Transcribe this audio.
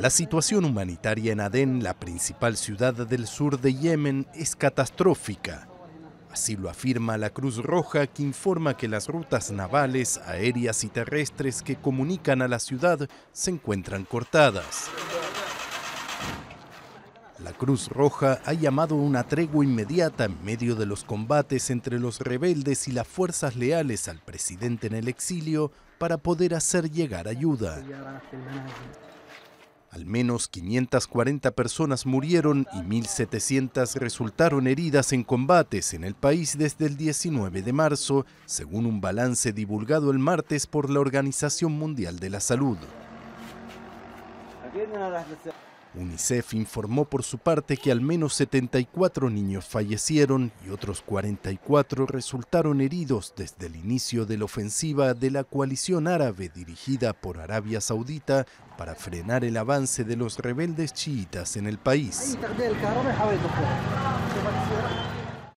La situación humanitaria en Adén, la principal ciudad del sur de Yemen, es catastrófica. Así lo afirma la Cruz Roja, que informa que las rutas navales, aéreas y terrestres que comunican a la ciudad se encuentran cortadas. La Cruz Roja ha llamado una tregua inmediata en medio de los combates entre los rebeldes y las fuerzas leales al presidente en el exilio para poder hacer llegar ayuda. Al menos 540 personas murieron y 1.700 resultaron heridas en combates en el país desde el 19 de marzo, según un balance divulgado el martes por la Organización Mundial de la Salud. UNICEF informó por su parte que al menos 74 niños fallecieron y otros 44 resultaron heridos desde el inicio de la ofensiva de la coalición árabe dirigida por Arabia Saudita para frenar el avance de los rebeldes chiitas en el país.